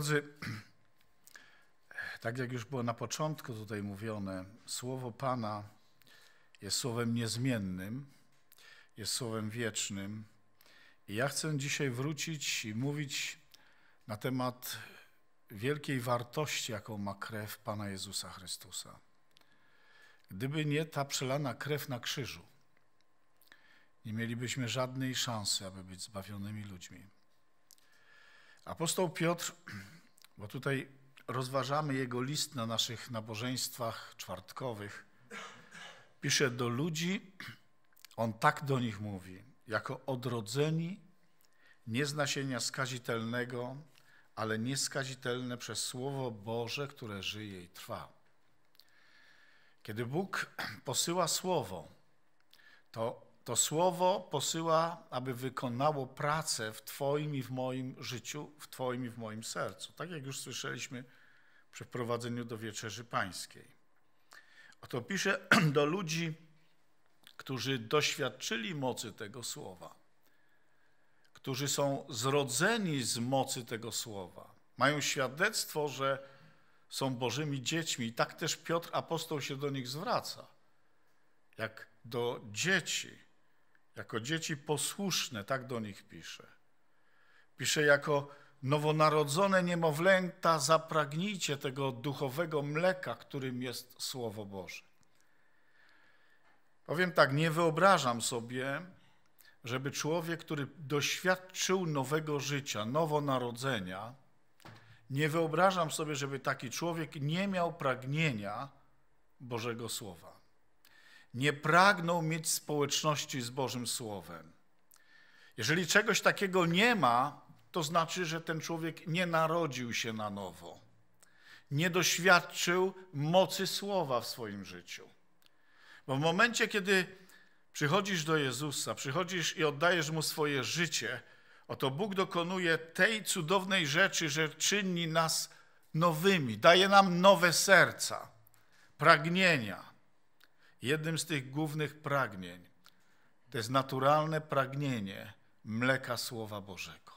drodzy, tak jak już było na początku tutaj mówione, słowo Pana jest słowem niezmiennym, jest słowem wiecznym. I ja chcę dzisiaj wrócić i mówić na temat wielkiej wartości, jaką ma krew Pana Jezusa Chrystusa. Gdyby nie ta przelana krew na krzyżu, nie mielibyśmy żadnej szansy, aby być zbawionymi ludźmi. Apostoł Piotr, bo tutaj rozważamy jego list na naszych nabożeństwach czwartkowych, pisze do ludzi, on tak do nich mówi, jako odrodzeni, nie z nasienia skazitelnego, ale nieskazitelne przez Słowo Boże, które żyje i trwa. Kiedy Bóg posyła Słowo, to to słowo posyła, aby wykonało pracę w Twoim i w moim życiu, w Twoim i w moim sercu. Tak jak już słyszeliśmy przy wprowadzeniu do wieczerzy pańskiej. Oto pisze do ludzi, którzy doświadczyli mocy tego słowa, którzy są zrodzeni z mocy tego słowa, mają świadectwo, że są Bożymi dziećmi. tak też Piotr apostoł się do nich zwraca, jak do dzieci jako dzieci posłuszne, tak do nich pisze. Pisze jako nowonarodzone niemowlęta, zapragnijcie tego duchowego mleka, którym jest Słowo Boże. Powiem tak, nie wyobrażam sobie, żeby człowiek, który doświadczył nowego życia, nowonarodzenia, nie wyobrażam sobie, żeby taki człowiek nie miał pragnienia Bożego Słowa nie pragnął mieć społeczności z Bożym Słowem. Jeżeli czegoś takiego nie ma, to znaczy, że ten człowiek nie narodził się na nowo, nie doświadczył mocy Słowa w swoim życiu. Bo w momencie, kiedy przychodzisz do Jezusa, przychodzisz i oddajesz Mu swoje życie, oto Bóg dokonuje tej cudownej rzeczy, że czyni nas nowymi, daje nam nowe serca, pragnienia, jednym z tych głównych pragnień. To jest naturalne pragnienie mleka Słowa Bożego.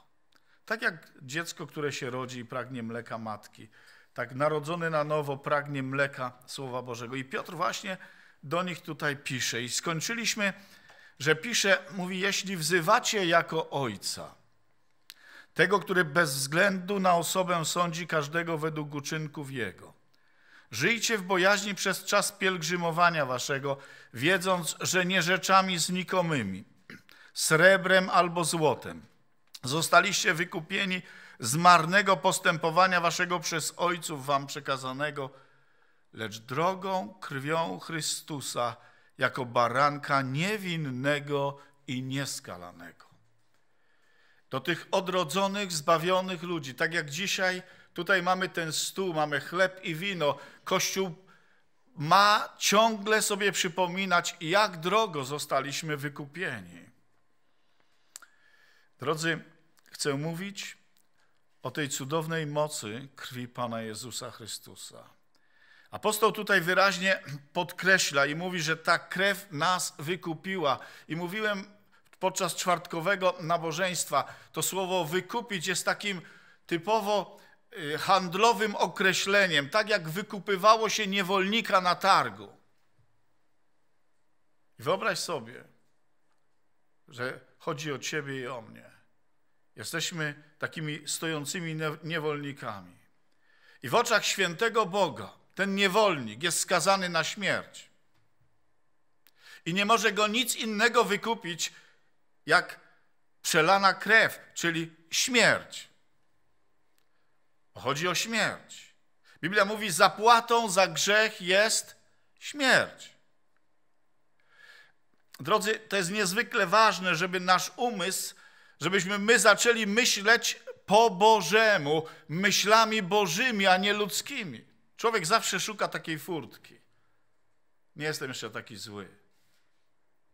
Tak jak dziecko, które się rodzi i pragnie mleka matki, tak narodzony na nowo pragnie mleka Słowa Bożego. I Piotr właśnie do nich tutaj pisze. I skończyliśmy, że pisze, mówi, jeśli wzywacie jako Ojca, tego, który bez względu na osobę sądzi każdego według uczynków Jego, Żyjcie w bojaźni przez czas pielgrzymowania waszego, wiedząc, że nie rzeczami znikomymi, srebrem albo złotem, zostaliście wykupieni z marnego postępowania waszego przez ojców wam przekazanego, lecz drogą krwią Chrystusa jako baranka niewinnego i nieskalanego. Do tych odrodzonych, zbawionych ludzi, tak jak dzisiaj Tutaj mamy ten stół, mamy chleb i wino. Kościół ma ciągle sobie przypominać, jak drogo zostaliśmy wykupieni. Drodzy, chcę mówić o tej cudownej mocy krwi Pana Jezusa Chrystusa. Apostoł tutaj wyraźnie podkreśla i mówi, że ta krew nas wykupiła. I mówiłem podczas czwartkowego nabożeństwa, to słowo wykupić jest takim typowo Y, handlowym określeniem, tak jak wykupywało się niewolnika na targu. Wyobraź sobie, że chodzi o ciebie i o mnie. Jesteśmy takimi stojącymi niewolnikami. I w oczach świętego Boga ten niewolnik jest skazany na śmierć. I nie może go nic innego wykupić, jak przelana krew, czyli śmierć. Chodzi o śmierć. Biblia mówi, zapłatą za grzech jest śmierć. Drodzy, to jest niezwykle ważne, żeby nasz umysł, żebyśmy my zaczęli myśleć po Bożemu, myślami Bożymi, a nie ludzkimi. Człowiek zawsze szuka takiej furtki. Nie jestem jeszcze taki zły.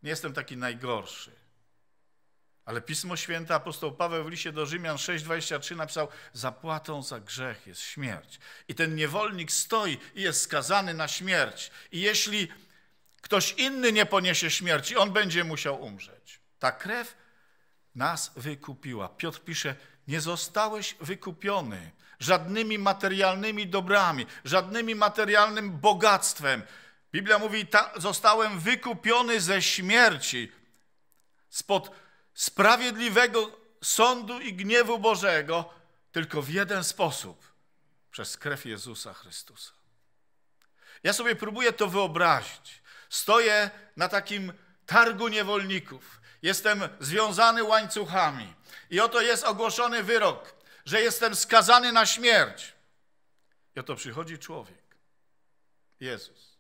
Nie jestem taki najgorszy. Ale Pismo Święte apostoł Paweł w liście do Rzymian 6:23 napisał: Zapłatą za grzech jest śmierć. I ten niewolnik stoi i jest skazany na śmierć. I jeśli ktoś inny nie poniesie śmierci, on będzie musiał umrzeć. Ta krew nas wykupiła. Piotr pisze: Nie zostałeś wykupiony żadnymi materialnymi dobrami, żadnymi materialnym bogactwem. Biblia mówi: Zostałem wykupiony ze śmierci, spod sprawiedliwego sądu i gniewu Bożego tylko w jeden sposób przez krew Jezusa Chrystusa. Ja sobie próbuję to wyobrazić. Stoję na takim targu niewolników. Jestem związany łańcuchami. I oto jest ogłoszony wyrok, że jestem skazany na śmierć. I oto przychodzi człowiek, Jezus.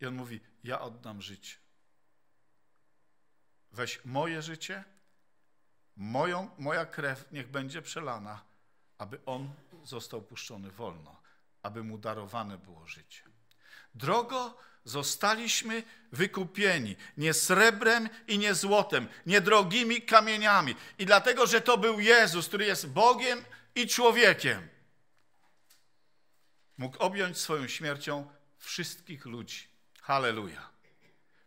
I on mówi: Ja oddam życie. Weź moje życie, moją, moja krew niech będzie przelana, aby on został puszczony wolno, aby mu darowane było życie. Drogo zostaliśmy wykupieni nie srebrem i nie złotem, nie drogimi kamieniami. I dlatego, że to był Jezus, który jest Bogiem i człowiekiem, mógł objąć swoją śmiercią wszystkich ludzi. Halleluja.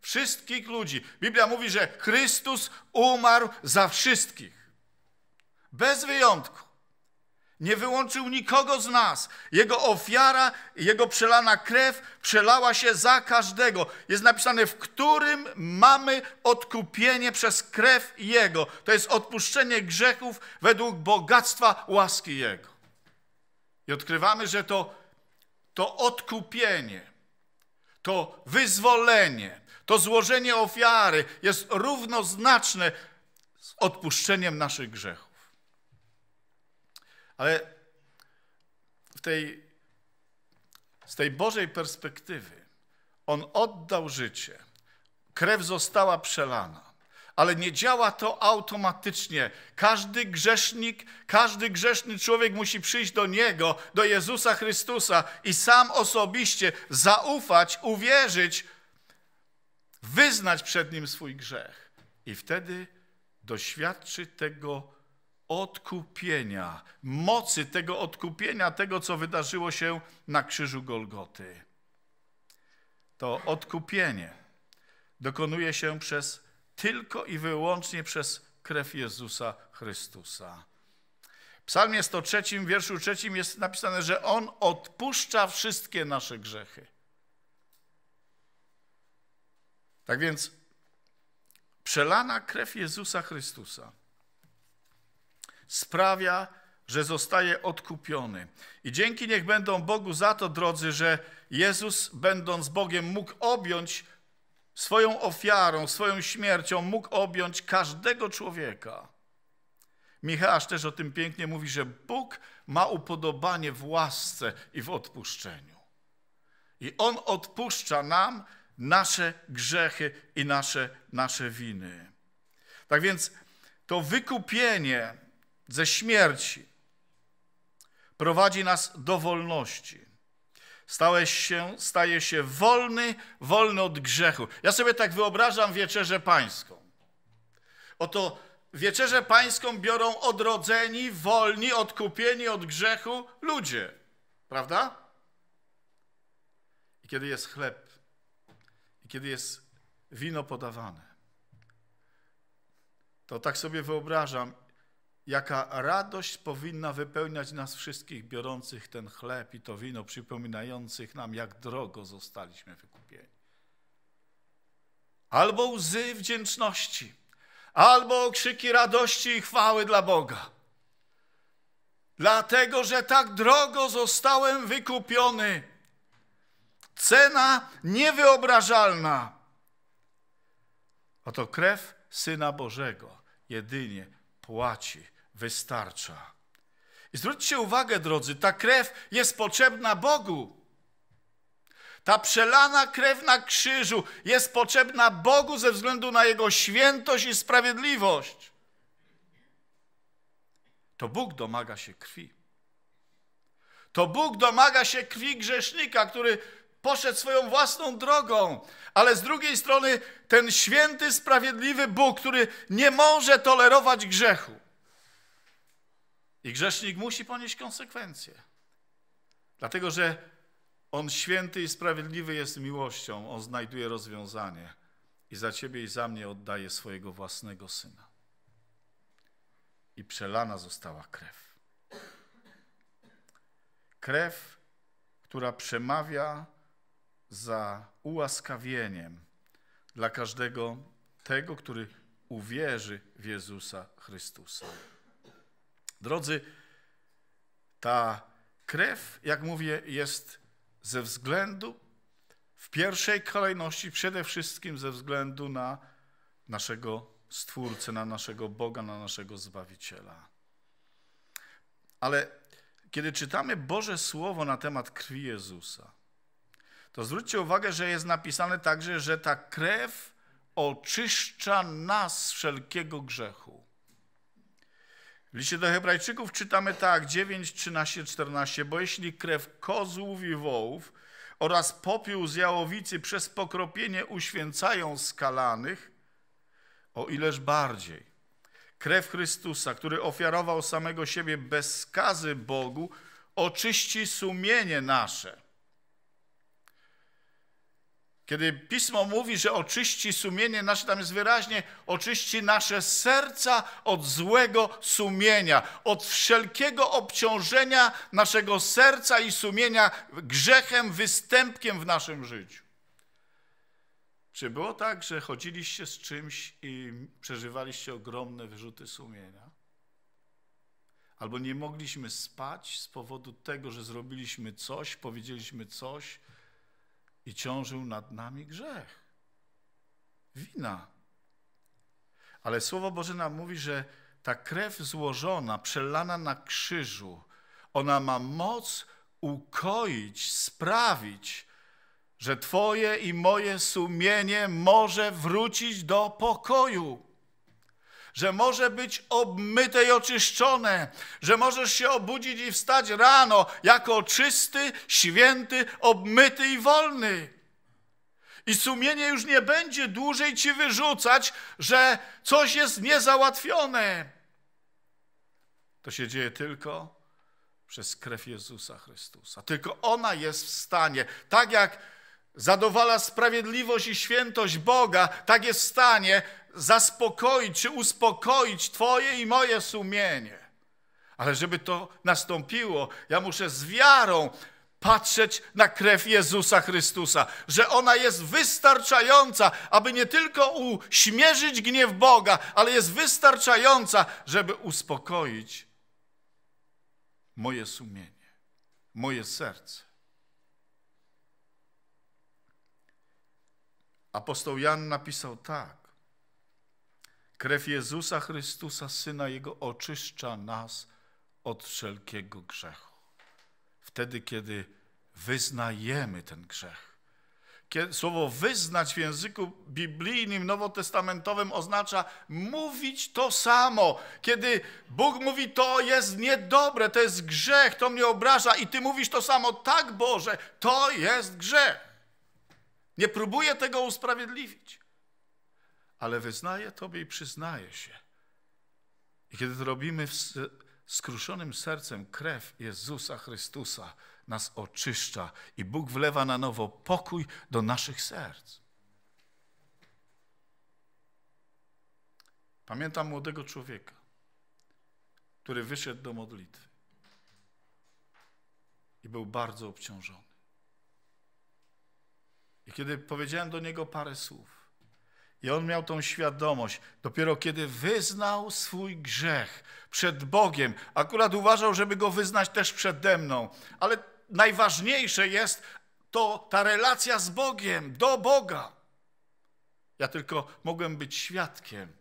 Wszystkich ludzi. Biblia mówi, że Chrystus umarł za wszystkich. Bez wyjątku. Nie wyłączył nikogo z nas. Jego ofiara, jego przelana krew przelała się za każdego. Jest napisane, w którym mamy odkupienie przez krew Jego. To jest odpuszczenie grzechów według bogactwa łaski Jego. I odkrywamy, że to, to odkupienie, to wyzwolenie, to złożenie ofiary jest równoznaczne z odpuszczeniem naszych grzechów. Ale w tej, z tej Bożej perspektywy On oddał życie, krew została przelana ale nie działa to automatycznie. Każdy grzesznik, każdy grzeszny człowiek musi przyjść do Niego, do Jezusa Chrystusa i sam osobiście zaufać, uwierzyć wyznać przed Nim swój grzech i wtedy doświadczy tego odkupienia, mocy tego odkupienia, tego, co wydarzyło się na krzyżu Golgoty. To odkupienie dokonuje się przez tylko i wyłącznie przez krew Jezusa Chrystusa. W psalmie 103, wierszu 3 jest napisane, że On odpuszcza wszystkie nasze grzechy. Tak więc przelana krew Jezusa Chrystusa sprawia, że zostaje odkupiony. I dzięki niech będą Bogu za to, drodzy, że Jezus, będąc Bogiem, mógł objąć swoją ofiarą, swoją śmiercią, mógł objąć każdego człowieka. Michał też o tym pięknie mówi, że Bóg ma upodobanie w łasce i w odpuszczeniu. I On odpuszcza nam nasze grzechy i nasze, nasze winy. Tak więc to wykupienie ze śmierci prowadzi nas do wolności. Stałeś się, staje się wolny, wolny od grzechu. Ja sobie tak wyobrażam wieczerzę pańską. Oto wieczerzę pańską biorą odrodzeni, wolni, odkupieni od grzechu ludzie. Prawda? I kiedy jest chleb kiedy jest wino podawane, to tak sobie wyobrażam, jaka radość powinna wypełniać nas wszystkich biorących ten chleb i to wino, przypominających nam, jak drogo zostaliśmy wykupieni. Albo łzy wdzięczności, albo okrzyki radości i chwały dla Boga. Dlatego, że tak drogo zostałem wykupiony. Cena niewyobrażalna. Oto krew Syna Bożego jedynie płaci, wystarcza. I zwróćcie uwagę, drodzy, ta krew jest potrzebna Bogu. Ta przelana krew na krzyżu jest potrzebna Bogu ze względu na Jego świętość i sprawiedliwość. To Bóg domaga się krwi. To Bóg domaga się krwi grzesznika, który poszedł swoją własną drogą, ale z drugiej strony ten święty, sprawiedliwy Bóg, który nie może tolerować grzechu. I grzesznik musi ponieść konsekwencje. Dlatego, że on święty i sprawiedliwy jest miłością, on znajduje rozwiązanie i za ciebie i za mnie oddaje swojego własnego syna. I przelana została krew. Krew, która przemawia za ułaskawieniem dla każdego tego, który uwierzy w Jezusa Chrystusa. Drodzy, ta krew, jak mówię, jest ze względu, w pierwszej kolejności, przede wszystkim ze względu na naszego Stwórcę, na naszego Boga, na naszego Zbawiciela. Ale kiedy czytamy Boże Słowo na temat krwi Jezusa, to zwróćcie uwagę, że jest napisane także, że ta krew oczyszcza nas wszelkiego grzechu. W liście do Hebrajczyków czytamy tak, 9, 13, 14. Bo jeśli krew kozłów i wołów oraz popiół z jałowicy przez pokropienie uświęcają skalanych, o ileż bardziej. Krew Chrystusa, który ofiarował samego siebie bez skazy Bogu, oczyści sumienie nasze kiedy pismo mówi, że oczyści sumienie nasze, tam jest wyraźnie, oczyści nasze serca od złego sumienia, od wszelkiego obciążenia naszego serca i sumienia grzechem, występkiem w naszym życiu. Czy było tak, że chodziliście z czymś i przeżywaliście ogromne wyrzuty sumienia? Albo nie mogliśmy spać z powodu tego, że zrobiliśmy coś, powiedzieliśmy coś, i ciążył nad nami grzech. Wina. Ale Słowo Boże nam mówi, że ta krew złożona, przelana na krzyżu, ona ma moc ukoić, sprawić, że Twoje i moje sumienie może wrócić do pokoju że może być obmyte i oczyszczone, że możesz się obudzić i wstać rano jako czysty, święty, obmyty i wolny. I sumienie już nie będzie dłużej ci wyrzucać, że coś jest niezałatwione. To się dzieje tylko przez krew Jezusa Chrystusa. Tylko ona jest w stanie, tak jak zadowala sprawiedliwość i świętość Boga, tak jest w stanie zaspokoić czy uspokoić Twoje i moje sumienie. Ale żeby to nastąpiło, ja muszę z wiarą patrzeć na krew Jezusa Chrystusa, że ona jest wystarczająca, aby nie tylko uśmierzyć gniew Boga, ale jest wystarczająca, żeby uspokoić moje sumienie, moje serce. Apostoł Jan napisał tak. Krew Jezusa Chrystusa, Syna Jego, oczyszcza nas od wszelkiego grzechu. Wtedy, kiedy wyznajemy ten grzech. Kiedy, słowo wyznać w języku biblijnym, nowotestamentowym oznacza mówić to samo. Kiedy Bóg mówi, to jest niedobre, to jest grzech, to mnie obraża i Ty mówisz to samo, tak Boże, to jest grzech. Nie próbuję tego usprawiedliwić ale wyznaję Tobie i przyznaję się. I kiedy to robimy z skruszonym sercem, krew Jezusa Chrystusa nas oczyszcza i Bóg wlewa na nowo pokój do naszych serc. Pamiętam młodego człowieka, który wyszedł do modlitwy i był bardzo obciążony. I kiedy powiedziałem do niego parę słów, i on miał tą świadomość. Dopiero kiedy wyznał swój grzech przed Bogiem, akurat uważał, żeby go wyznać też przede mną, ale najważniejsze jest to ta relacja z Bogiem, do Boga. Ja tylko mogłem być świadkiem,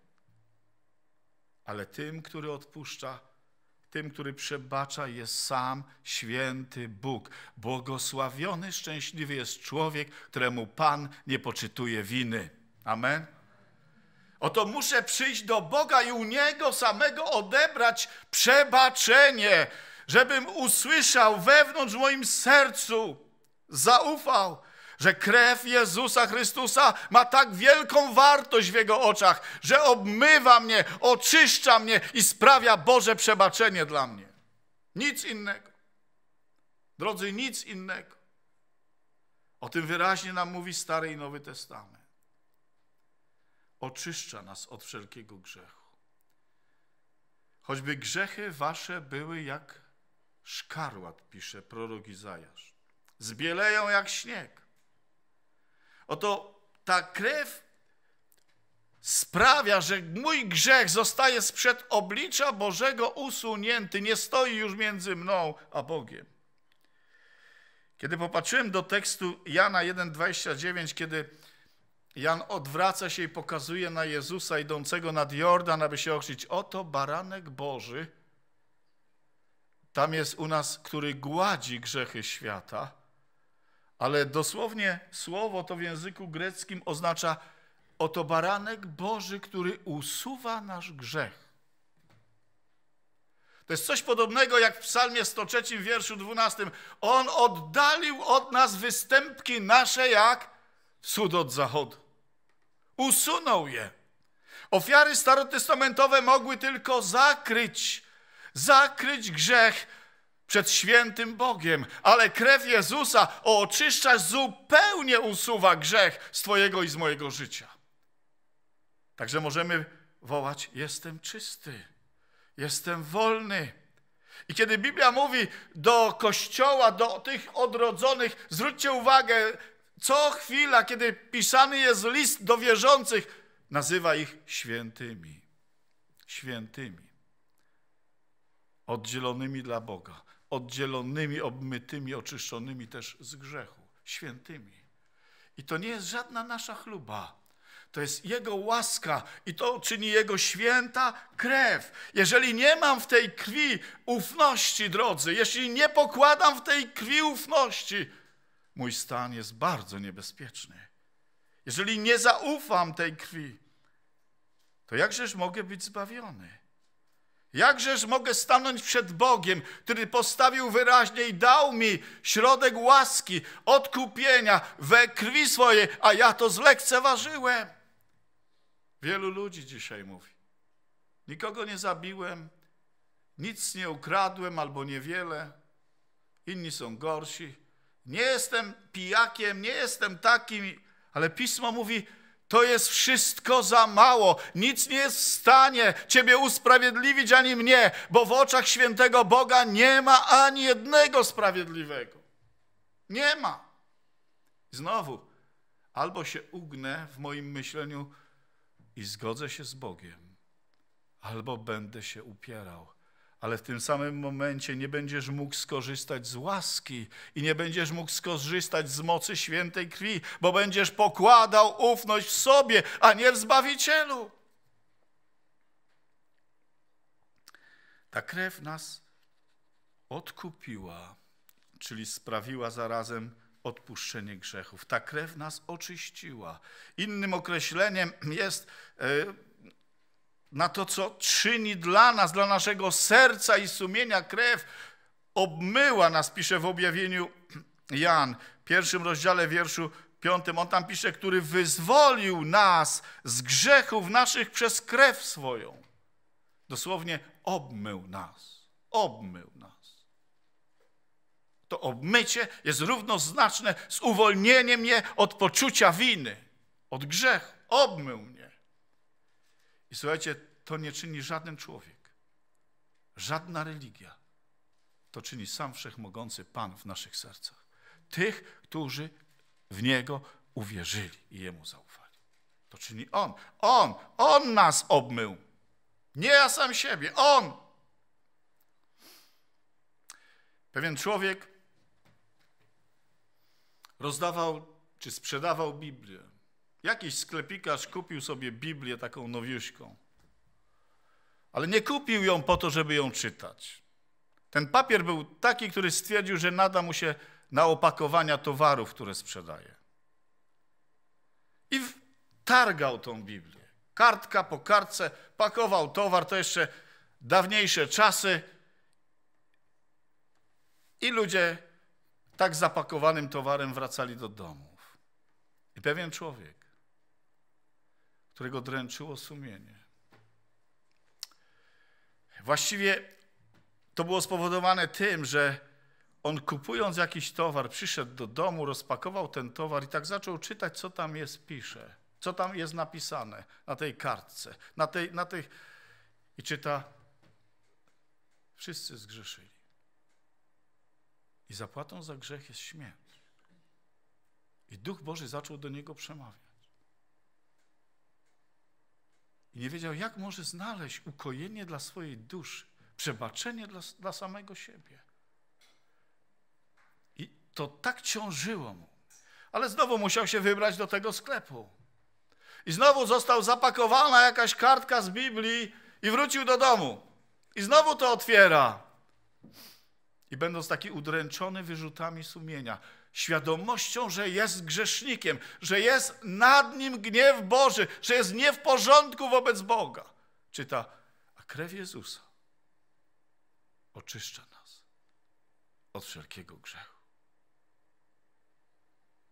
ale tym, który odpuszcza, tym, który przebacza, jest sam święty Bóg. Błogosławiony, szczęśliwy jest człowiek, któremu Pan nie poczytuje winy. Amen. Oto muszę przyjść do Boga i u Niego samego odebrać przebaczenie, żebym usłyszał wewnątrz moim sercu, zaufał, że krew Jezusa Chrystusa ma tak wielką wartość w Jego oczach, że obmywa mnie, oczyszcza mnie i sprawia Boże przebaczenie dla mnie. Nic innego. Drodzy, nic innego. O tym wyraźnie nam mówi Stary i Nowy Testament oczyszcza nas od wszelkiego grzechu. Choćby grzechy wasze były jak szkarłat, pisze prorok Izajasz. Zbieleją jak śnieg. Oto ta krew sprawia, że mój grzech zostaje sprzed oblicza Bożego usunięty, nie stoi już między mną a Bogiem. Kiedy popatrzyłem do tekstu Jana 1,29, kiedy Jan odwraca się i pokazuje na Jezusa idącego nad Jordan, aby się okrzyczeć, oto baranek Boży, tam jest u nas, który gładzi grzechy świata, ale dosłownie słowo to w języku greckim oznacza oto baranek Boży, który usuwa nasz grzech. To jest coś podobnego jak w psalmie 103, wierszu 12. On oddalił od nas występki nasze jak wschód od zachodu. Usunął je. Ofiary starotestamentowe mogły tylko zakryć, zakryć grzech przed świętym Bogiem, ale krew Jezusa oczyszcza, zupełnie usuwa grzech z Twojego i z mojego życia. Także możemy wołać: Jestem czysty, jestem wolny. I kiedy Biblia mówi do kościoła, do tych odrodzonych, zwróćcie uwagę, co chwila, kiedy pisany jest list do wierzących, nazywa ich świętymi. Świętymi. Oddzielonymi dla Boga. Oddzielonymi, obmytymi, oczyszczonymi też z grzechu. Świętymi. I to nie jest żadna nasza chluba. To jest Jego łaska i to czyni Jego święta krew. Jeżeli nie mam w tej krwi ufności, drodzy, jeśli nie pokładam w tej krwi ufności, mój stan jest bardzo niebezpieczny. Jeżeli nie zaufam tej krwi, to jakżeż mogę być zbawiony? Jakżeż mogę stanąć przed Bogiem, który postawił wyraźnie i dał mi środek łaski, odkupienia we krwi swojej, a ja to zlekceważyłem? Wielu ludzi dzisiaj mówi: Nikogo nie zabiłem, nic nie ukradłem albo niewiele. Inni są gorsi, nie jestem pijakiem, nie jestem takim, ale pismo mówi, to jest wszystko za mało. Nic nie jest w stanie Ciebie usprawiedliwić ani mnie, bo w oczach świętego Boga nie ma ani jednego sprawiedliwego. Nie ma. Znowu, albo się ugnę w moim myśleniu i zgodzę się z Bogiem, albo będę się upierał ale w tym samym momencie nie będziesz mógł skorzystać z łaski i nie będziesz mógł skorzystać z mocy świętej krwi, bo będziesz pokładał ufność w sobie, a nie w Zbawicielu. Ta krew nas odkupiła, czyli sprawiła zarazem odpuszczenie grzechów. Ta krew nas oczyściła. Innym określeniem jest. Yy, na to, co czyni dla nas, dla naszego serca i sumienia krew, obmyła nas, pisze w objawieniu Jan, w pierwszym rozdziale wierszu piątym. On tam pisze, który wyzwolił nas z grzechów naszych przez krew swoją. Dosłownie obmył nas. Obmył nas. To obmycie jest równoznaczne z uwolnieniem mnie od poczucia winy, od grzechu. Obmył mnie. I słuchajcie, to nie czyni żaden człowiek, żadna religia. To czyni sam wszechmogący Pan w naszych sercach. Tych, którzy w Niego uwierzyli i Jemu zaufali. To czyni On. On, On nas obmył. Nie ja sam siebie, On. Pewien człowiek rozdawał czy sprzedawał Biblię Jakiś sklepikarz kupił sobie Biblię taką nowiuszką. Ale nie kupił ją po to, żeby ją czytać. Ten papier był taki, który stwierdził, że nada mu się na opakowania towarów, które sprzedaje. I targał tą Biblię. Kartka po kartce, pakował towar, to jeszcze dawniejsze czasy. I ludzie tak zapakowanym towarem wracali do domów. I pewien człowiek którego dręczyło sumienie. Właściwie to było spowodowane tym, że on kupując jakiś towar, przyszedł do domu, rozpakował ten towar i tak zaczął czytać, co tam jest pisze, co tam jest napisane na tej kartce, na tej, na tych... I czyta, wszyscy zgrzeszyli. I zapłatą za grzech jest śmierć. I Duch Boży zaczął do niego przemawiać. I nie wiedział, jak może znaleźć ukojenie dla swojej duszy, przebaczenie dla, dla samego siebie. I to tak ciążyło mu. Ale znowu musiał się wybrać do tego sklepu. I znowu został zapakowana jakaś kartka z Biblii i wrócił do domu. I znowu to otwiera. I będąc taki udręczony wyrzutami sumienia, świadomością, że jest grzesznikiem, że jest nad nim gniew Boży, że jest nie w porządku wobec Boga. Czyta, a krew Jezusa oczyszcza nas od wszelkiego grzechu.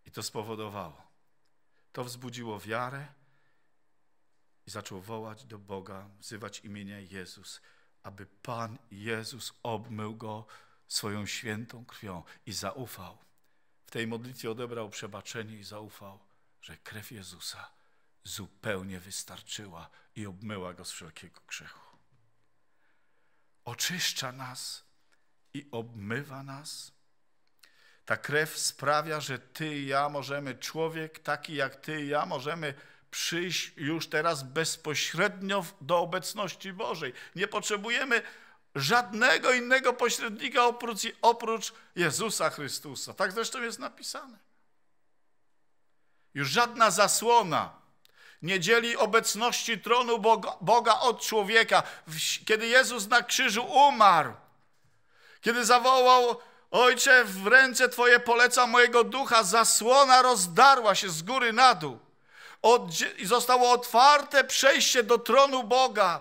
I to spowodowało, to wzbudziło wiarę i zaczął wołać do Boga, wzywać imienia Jezus, aby Pan Jezus obmył go swoją świętą krwią i zaufał w tej modlitwie odebrał przebaczenie i zaufał, że krew Jezusa zupełnie wystarczyła i obmyła go z wszelkiego grzechu. Oczyszcza nas i obmywa nas. Ta krew sprawia, że ty i ja możemy, człowiek taki jak ty i ja, możemy przyjść już teraz bezpośrednio do obecności Bożej. Nie potrzebujemy żadnego innego pośrednika oprócz, oprócz Jezusa Chrystusa. Tak zresztą jest napisane. Już żadna zasłona nie dzieli obecności tronu Boga, Boga od człowieka. Kiedy Jezus na krzyżu umarł, kiedy zawołał Ojcze, w ręce Twoje poleca mojego ducha, zasłona rozdarła się z góry na dół. Od, zostało otwarte przejście do tronu Boga.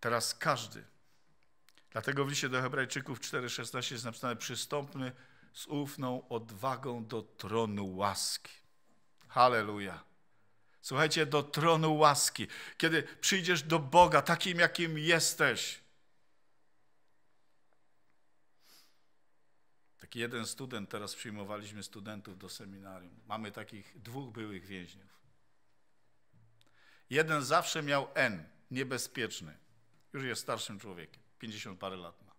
Teraz każdy. Dlatego w liście do Hebrajczyków 4,16 jest napisane: Przystąpmy z ufną odwagą do tronu łaski. Halleluja. Słuchajcie, do tronu łaski. Kiedy przyjdziesz do Boga takim, jakim jesteś. Taki jeden student, teraz przyjmowaliśmy studentów do seminarium. Mamy takich dwóch byłych więźniów. Jeden zawsze miał N, niebezpieczny. Już jest starszym człowiekiem, 50 parę lat ma.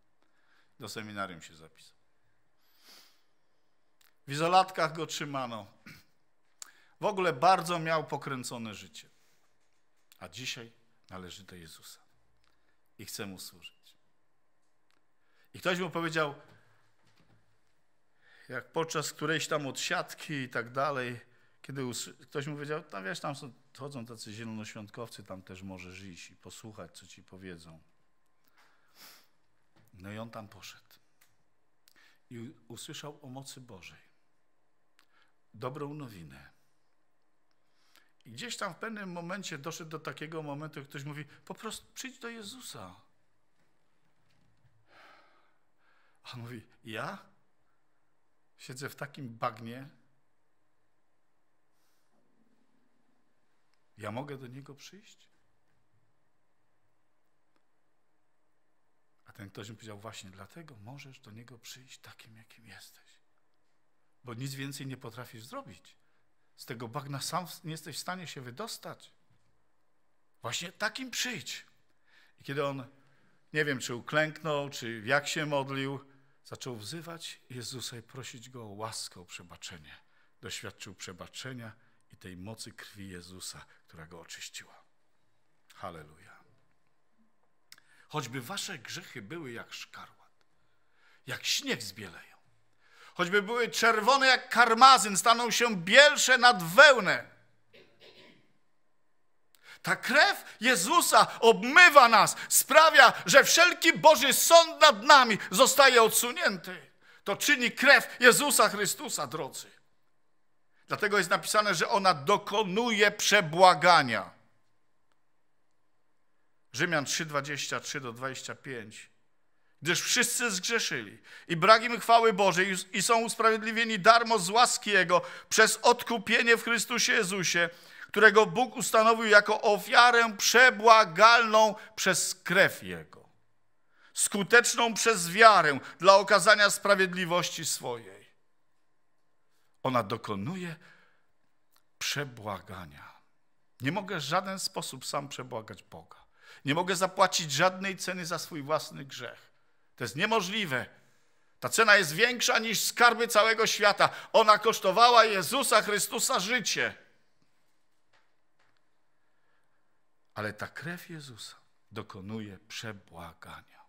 Do seminarium się zapisał. W izolatkach go trzymano. W ogóle bardzo miał pokręcone życie. A dzisiaj należy do Jezusa i chce mu służyć. I ktoś mu powiedział, jak podczas którejś tam odsiadki i tak dalej, kiedy ktoś mu powiedział, tam no wiesz, tam są Wchodzą tacy zielonoświątkowcy, tam też możesz iść i posłuchać, co ci powiedzą. No i on tam poszedł. I usłyszał o mocy Bożej. Dobrą nowinę. I gdzieś tam w pewnym momencie doszedł do takiego momentu, jak ktoś mówi, po prostu przyjdź do Jezusa. A on mówi, ja siedzę w takim bagnie, Ja mogę do niego przyjść? A ten ktoś mi powiedział, właśnie dlatego możesz do niego przyjść takim, jakim jesteś. Bo nic więcej nie potrafisz zrobić. Z tego bagna sam nie jesteś w stanie się wydostać. Właśnie takim przyjdź. I kiedy on, nie wiem, czy uklęknął, czy jak się modlił, zaczął wzywać Jezusa i prosić Go o łaskę, o przebaczenie. Doświadczył przebaczenia, i tej mocy krwi Jezusa, która go oczyściła. Halleluja. Choćby wasze grzechy były jak szkarłat, jak śnieg zbieleją, choćby były czerwone jak karmazyn, staną się bielsze nad wełnę. Ta krew Jezusa obmywa nas, sprawia, że wszelki Boży sąd nad nami zostaje odsunięty. To czyni krew Jezusa Chrystusa, drodzy. Dlatego jest napisane, że ona dokonuje przebłagania. Rzymian 3:23 do 25. Gdyż wszyscy zgrzeszyli i brak im chwały Bożej i są usprawiedliwieni darmo z łaski Jego przez odkupienie w Chrystusie Jezusie, którego Bóg ustanowił jako ofiarę przebłagalną przez krew Jego, skuteczną przez wiarę dla okazania sprawiedliwości swojej. Ona dokonuje przebłagania. Nie mogę w żaden sposób sam przebłagać Boga. Nie mogę zapłacić żadnej ceny za swój własny grzech. To jest niemożliwe. Ta cena jest większa niż skarby całego świata. Ona kosztowała Jezusa Chrystusa życie. Ale ta krew Jezusa dokonuje przebłagania.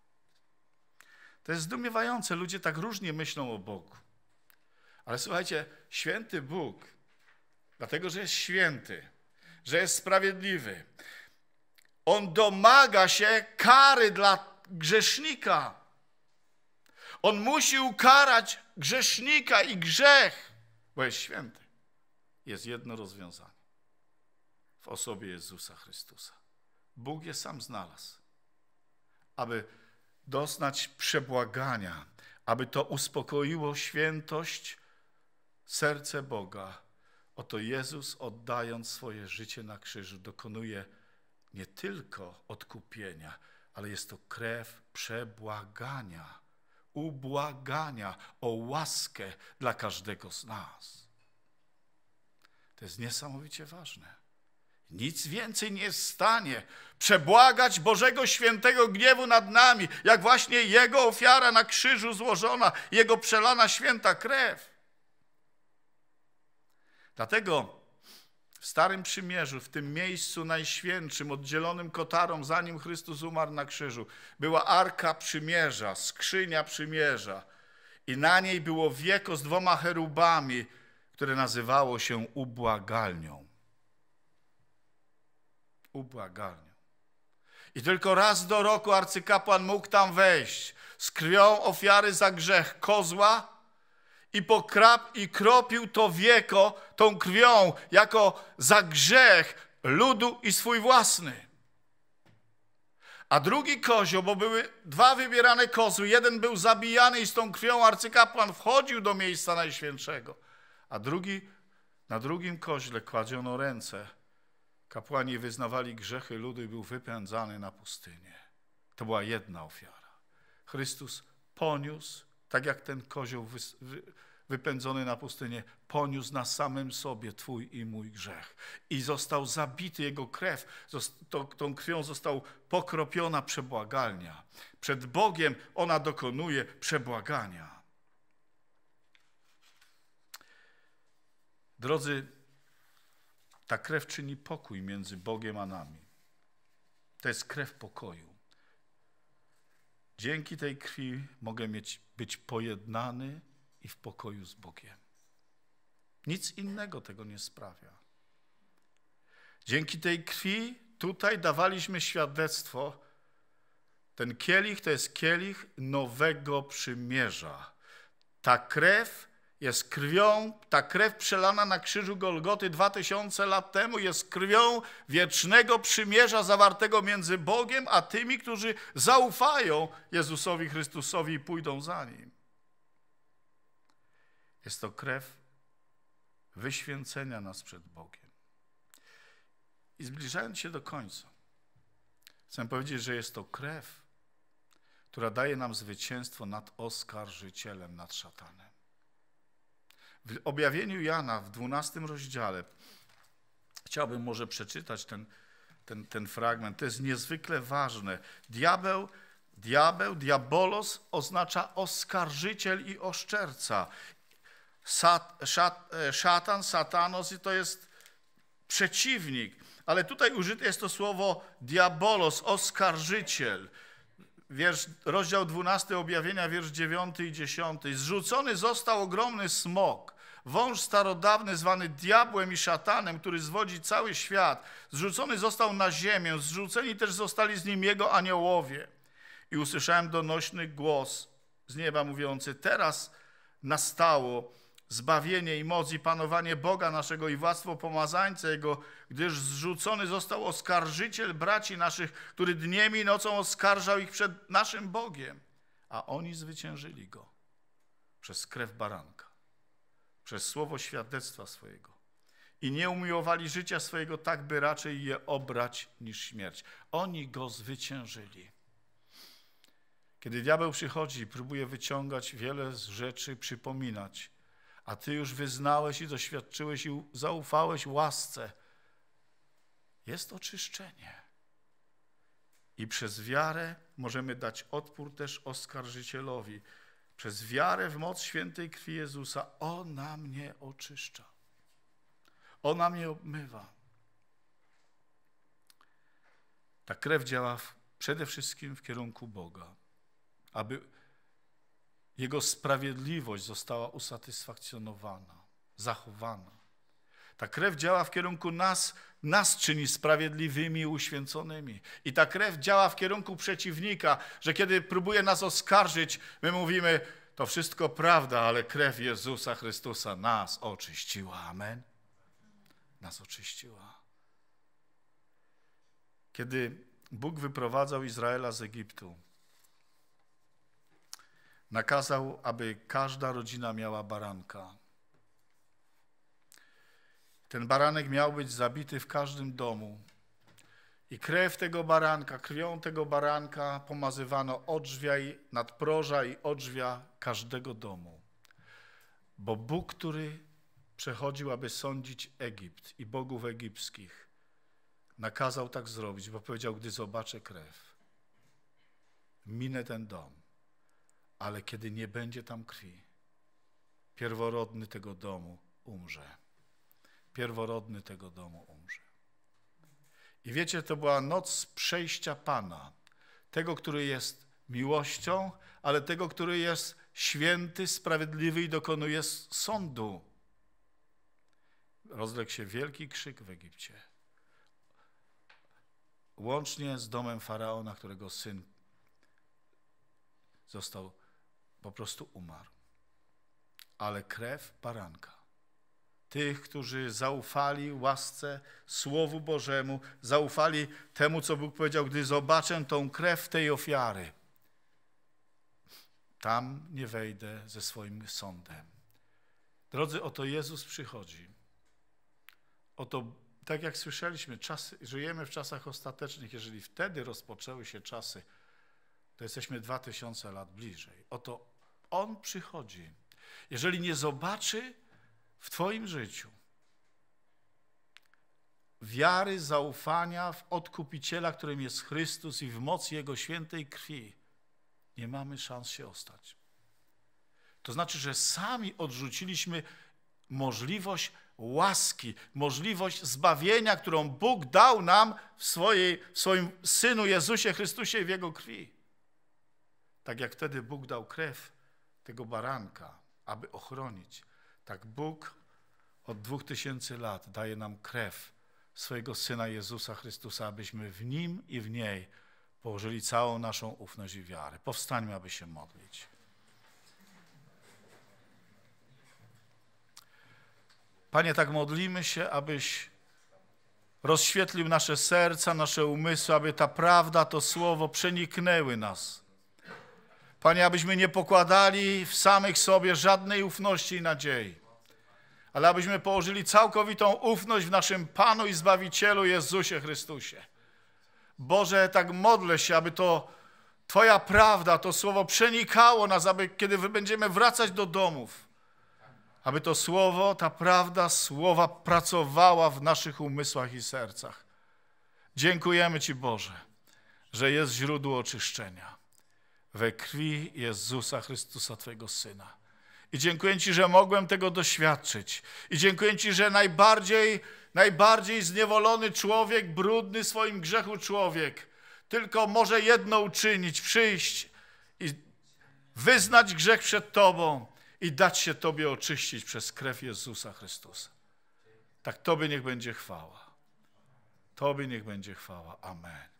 To jest zdumiewające. Ludzie tak różnie myślą o Bogu. Ale słuchajcie, święty Bóg, dlatego że jest święty, że jest sprawiedliwy, on domaga się kary dla grzesznika. On musi ukarać grzesznika i grzech, bo jest święty. Jest jedno rozwiązanie w osobie Jezusa Chrystusa. Bóg je sam znalazł, aby doznać przebłagania, aby to uspokoiło świętość serce Boga. Oto Jezus, oddając swoje życie na krzyżu, dokonuje nie tylko odkupienia, ale jest to krew przebłagania, ubłagania o łaskę dla każdego z nas. To jest niesamowicie ważne. Nic więcej nie jest w stanie przebłagać Bożego świętego gniewu nad nami, jak właśnie Jego ofiara na krzyżu złożona, Jego przelana święta krew. Dlatego w Starym Przymierzu, w tym miejscu najświętszym, oddzielonym kotarą, zanim Chrystus umarł na krzyżu, była arka przymierza, skrzynia przymierza. I na niej było wieko z dwoma cherubami, które nazywało się ubłagalnią. Ubłagalnią. I tylko raz do roku arcykapłan mógł tam wejść z krwią ofiary za grzech kozła i, pokrap, i kropił to wieko tą krwią jako za grzech ludu i swój własny. A drugi kozioł, bo były dwa wybierane kozły, jeden był zabijany i z tą krwią arcykapłan wchodził do miejsca najświętszego, a drugi, na drugim koźle kładziono ręce. Kapłani wyznawali grzechy ludu i był wypędzany na pustynię. To była jedna ofiara. Chrystus poniósł tak jak ten kozioł wy, wy, wypędzony na pustynię, poniósł na samym sobie Twój i mój grzech. I został zabity, jego krew, to, tą krwią został pokropiona przebłagalnia. Przed Bogiem ona dokonuje przebłagania. Drodzy, ta krew czyni pokój między Bogiem a nami. To jest krew pokoju. Dzięki tej krwi mogę mieć, być pojednany i w pokoju z Bogiem. Nic innego tego nie sprawia. Dzięki tej krwi tutaj dawaliśmy świadectwo. Ten kielich to jest kielich nowego przymierza. Ta krew jest krwią, ta krew przelana na krzyżu Golgoty dwa tysiące lat temu jest krwią wiecznego przymierza zawartego między Bogiem a tymi, którzy zaufają Jezusowi Chrystusowi i pójdą za Nim. Jest to krew wyświęcenia nas przed Bogiem. I zbliżając się do końca, chcę powiedzieć, że jest to krew, która daje nam zwycięstwo nad oskarżycielem, nad szatanem. W objawieniu Jana w 12 rozdziale chciałbym może przeczytać ten, ten, ten fragment. To jest niezwykle ważne. Diabeł, diabeł, diabolos oznacza oskarżyciel i oszczerca. Sat, szat, e, szatan, satanos i to jest przeciwnik. Ale tutaj użyte jest to słowo diabolos, oskarżyciel. Wiersz, rozdział 12 objawienia, wiersz 9 i 10. Zrzucony został ogromny smok, wąż starodawny zwany diabłem i szatanem, który zwodzi cały świat, zrzucony został na ziemię, zrzuceni też zostali z nim jego aniołowie. I usłyszałem donośny głos z nieba mówiący, teraz nastało zbawienie i moc i panowanie Boga naszego i władztwo pomazańca Jego, gdyż zrzucony został oskarżyciel braci naszych, który dniem i nocą oskarżał ich przed naszym Bogiem, a oni zwyciężyli Go przez krew baranka przez słowo świadectwa swojego. I nie umiłowali życia swojego tak, by raczej je obrać niż śmierć. Oni go zwyciężyli. Kiedy diabeł przychodzi, próbuje wyciągać wiele z rzeczy, przypominać, a ty już wyznałeś i doświadczyłeś i zaufałeś łasce, jest oczyszczenie. I przez wiarę możemy dać odpór też oskarżycielowi, przez wiarę w moc świętej krwi Jezusa, ona mnie oczyszcza. Ona mnie obmywa. Ta krew działa w, przede wszystkim w kierunku Boga, aby Jego sprawiedliwość została usatysfakcjonowana, zachowana. Ta krew działa w kierunku nas, nas czyni sprawiedliwymi, uświęconymi. I ta krew działa w kierunku przeciwnika, że kiedy próbuje nas oskarżyć, my mówimy, to wszystko prawda, ale krew Jezusa Chrystusa nas oczyściła. Amen. Nas oczyściła. Kiedy Bóg wyprowadzał Izraela z Egiptu, nakazał, aby każda rodzina miała baranka. Ten baranek miał być zabity w każdym domu. I krew tego baranka, krwią tego baranka pomazywano odrzwia i nadproża i odrzwia każdego domu. Bo Bóg, który przechodził, aby sądzić Egipt i bogów egipskich, nakazał tak zrobić, bo powiedział, gdy zobaczę krew, minę ten dom, ale kiedy nie będzie tam krwi, pierworodny tego domu umrze pierworodny tego domu umrze. I wiecie, to była noc przejścia Pana, tego, który jest miłością, ale tego, który jest święty, sprawiedliwy i dokonuje sądu. Rozległ się wielki krzyk w Egipcie. Łącznie z domem faraona, którego syn został, po prostu umarł. Ale krew baranka tych, którzy zaufali łasce Słowu Bożemu, zaufali temu, co Bóg powiedział, gdy zobaczę tą krew tej ofiary, tam nie wejdę ze swoim sądem. Drodzy, oto Jezus przychodzi. Oto, tak jak słyszeliśmy, żyjemy w czasach ostatecznych. Jeżeli wtedy rozpoczęły się czasy, to jesteśmy dwa tysiące lat bliżej. Oto On przychodzi. Jeżeli nie zobaczy, w Twoim życiu wiary, zaufania w Odkupiciela, którym jest Chrystus i w moc Jego świętej krwi, nie mamy szans się ostać. To znaczy, że sami odrzuciliśmy możliwość łaski, możliwość zbawienia, którą Bóg dał nam w, swojej, w swoim Synu Jezusie Chrystusie i w Jego krwi. Tak jak wtedy Bóg dał krew tego baranka, aby ochronić. Tak Bóg od dwóch tysięcy lat daje nam krew swojego Syna Jezusa Chrystusa, abyśmy w Nim i w niej położyli całą naszą ufność i wiarę. Powstańmy, aby się modlić. Panie, tak modlimy się, abyś rozświetlił nasze serca, nasze umysły, aby ta prawda, to słowo przeniknęły nas Panie, abyśmy nie pokładali w samych sobie żadnej ufności i nadziei, ale abyśmy położyli całkowitą ufność w naszym Panu i Zbawicielu Jezusie Chrystusie. Boże, tak modlę się, aby to Twoja prawda, to słowo przenikało nas, aby kiedy będziemy wracać do domów, aby to słowo, ta prawda słowa pracowała w naszych umysłach i sercach. Dziękujemy Ci, Boże, że jest źródło oczyszczenia we krwi Jezusa Chrystusa, Twojego Syna. I dziękuję Ci, że mogłem tego doświadczyć. I dziękuję Ci, że najbardziej, najbardziej zniewolony człowiek, brudny swoim grzechu człowiek, tylko może jedno uczynić, przyjść i wyznać grzech przed Tobą i dać się Tobie oczyścić przez krew Jezusa Chrystusa. Tak Tobie niech będzie chwała. Tobie niech będzie chwała. Amen.